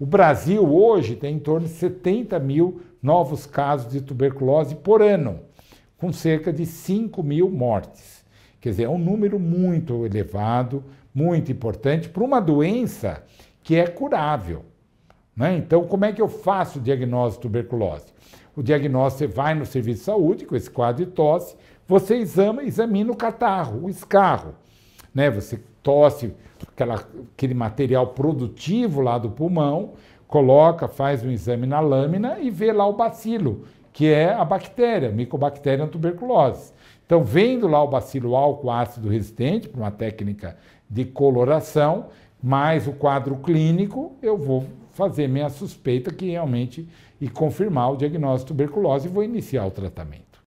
O Brasil hoje tem em torno de 70 mil novos casos de tuberculose por ano, com cerca de 5 mil mortes. Quer dizer, é um número muito elevado, muito importante para uma doença que é curável. Né? Então, como é que eu faço o diagnóstico de tuberculose? O diagnóstico você vai no serviço de saúde, com esse quadro de tosse, você exama, examina o catarro, o escarro. Né? Você tosse aquela, aquele material produtivo lá do pulmão, coloca, faz um exame na lâmina e vê lá o bacilo, que é a bactéria, micobactéria tuberculose. Então, vendo lá o bacilo álcool ácido resistente, para uma técnica de coloração, mais o quadro clínico, eu vou fazer minha suspeita que realmente e confirmar o diagnóstico de tuberculose e vou iniciar o tratamento.